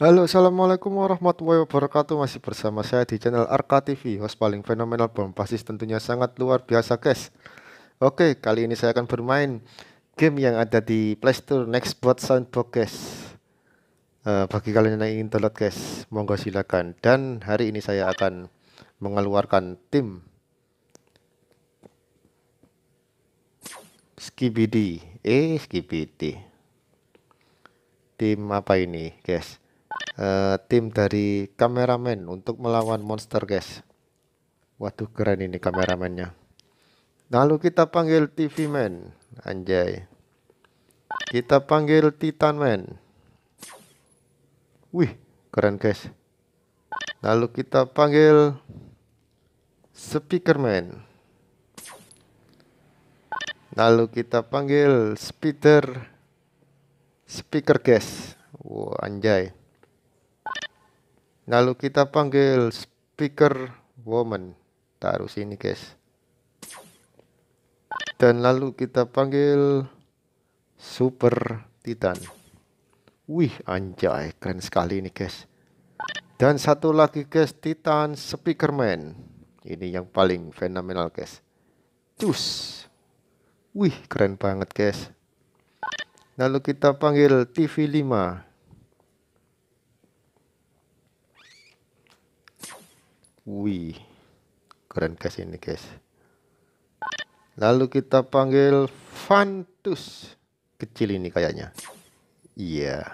Halo, assalamualaikum warahmatullahi wabarakatuh. Masih bersama saya di channel Arka TV, host paling fenomenal bombastis tentunya sangat luar biasa, guys. Oke, kali ini saya akan bermain game yang ada di Playstore Nextbot Soundbox, guys. Uh, bagi kalian yang ingin download, guys, monggo silakan. Dan hari ini saya akan mengeluarkan tim Skibidi, eh Skibidi. Tim apa ini, guys? Eh, tim dari kameramen untuk melawan monster guys waduh keren ini kameramennya nah, lalu kita panggil TV man anjay kita panggil Titan man wih keren guys lalu kita panggil speaker man lalu kita panggil speeder speaker guys wow anjay Lalu kita panggil speaker woman. Taruh sini, guys. Dan lalu kita panggil super titan. Wih, anjay, keren sekali ini, guys. Dan satu lagi, guys, titan speaker man Ini yang paling fenomenal, guys. Cus. Wih, keren banget, guys. Lalu kita panggil TV 5 Wih, keren guys ini guys. Lalu kita panggil Fantus. Kecil ini kayaknya. Iya. Yeah.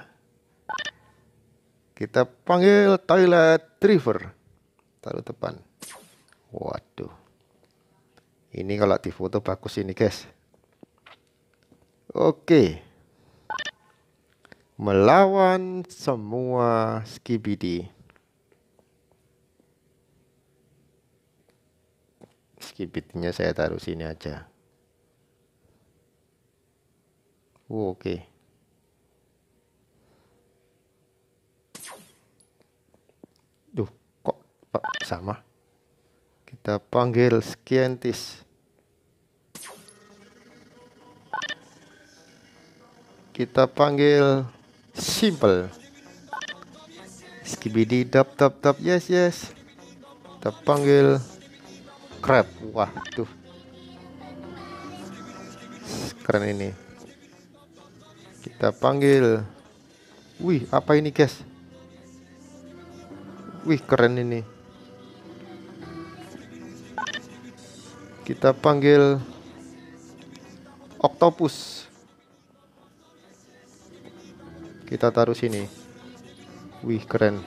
Kita panggil toilet river. Taruh depan. Waduh. Ini kalau di foto bagus ini guys. Oke. Melawan semua skibidi. skipitnya saya taruh sini aja oh, oke okay. duh kok sama kita panggil skientis. kita panggil simple skibidi dap dap dap yes yes kita panggil crab wah tuh keren ini kita panggil wih apa ini guys wih keren ini kita panggil octopus kita taruh sini wih keren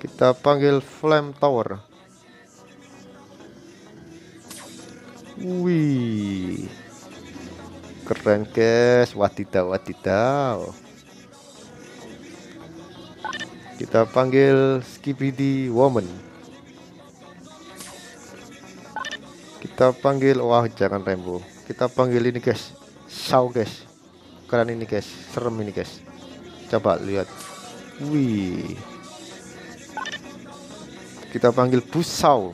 kita panggil flame tower Wih. Keren, guys. Wadidaw, wadidaw. Kita panggil Skibidi Woman. Kita panggil wah jangan Rembo. Kita panggil ini, guys. Saw, guys. Keren ini, guys. Serem ini, guys. Coba lihat. Wih. Kita panggil Busau.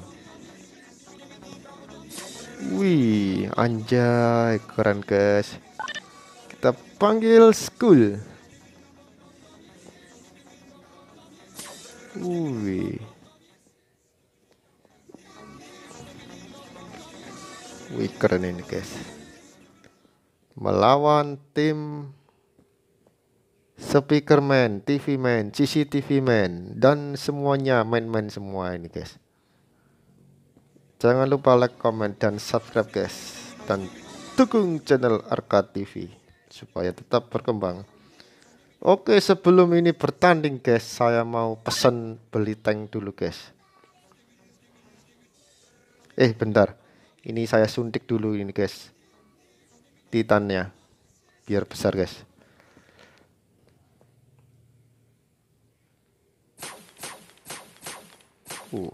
Wih, anjay, keren guys. Kita panggil school. Wih. Wih, keren ini guys. Melawan tim speaker man, TV man, CCTV man, dan semuanya main-main semua ini guys. Jangan lupa like, comment, dan subscribe guys. Dan dukung channel Arka TV supaya tetap berkembang. Oke sebelum ini bertanding guys saya mau pesan beli tank dulu guys. Eh bentar ini saya suntik dulu ini guys. Titannya biar besar guys. Uh,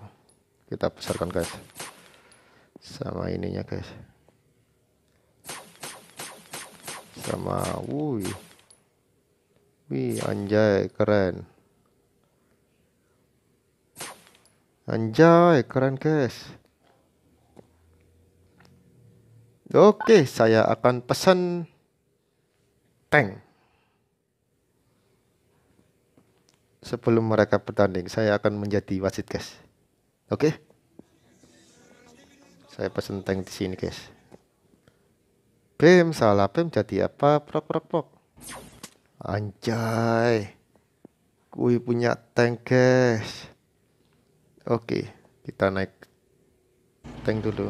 kita besarkan guys sama ininya guys sama wui wih anjay keren anjay keren guys oke saya akan pesan tank sebelum mereka bertanding saya akan menjadi wasit guys oke okay? Saya pesen tank di sini, guys. Bim, salah Bim jadi apa? Prok prok prok. Anjay. Kui punya tank, guys. Oke, kita naik tank dulu.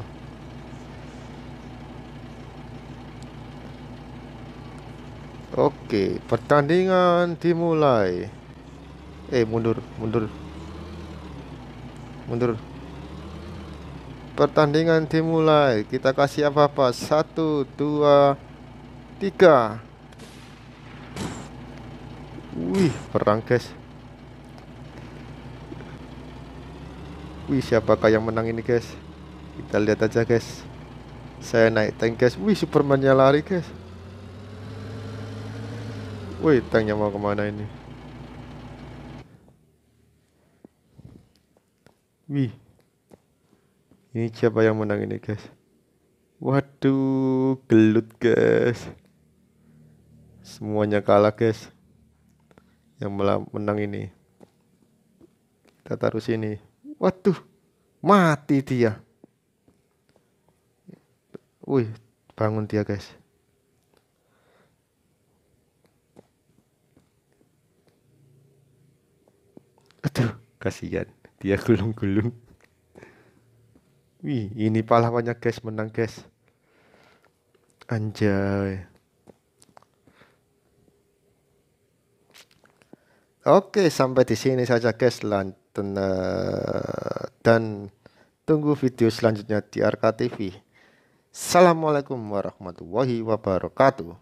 Oke, pertandingan dimulai. Eh, mundur, mundur. Mundur. Pertandingan dimulai. Kita kasih apa-apa. Satu, dua, tiga. Wih, perang guys. Wih, siapakah yang menang ini guys? Kita lihat aja guys. Saya naik tank guys. Wih, Supermannya lari guys. Wih, tanknya mau kemana ini? Wih ini siapa yang menang ini guys waduh gelut guys semuanya kalah guys yang malah menang ini kita taruh sini waduh mati dia wih bangun dia guys aduh kasihan dia gulung-gulung Wih, ini pahlawannya guys, menang guys. Anjay. Oke, sampai di sini saja guys Lanten, uh, eh, dan tunggu video selanjutnya di RK TV. Assalamualaikum warahmatullahi wabarakatuh.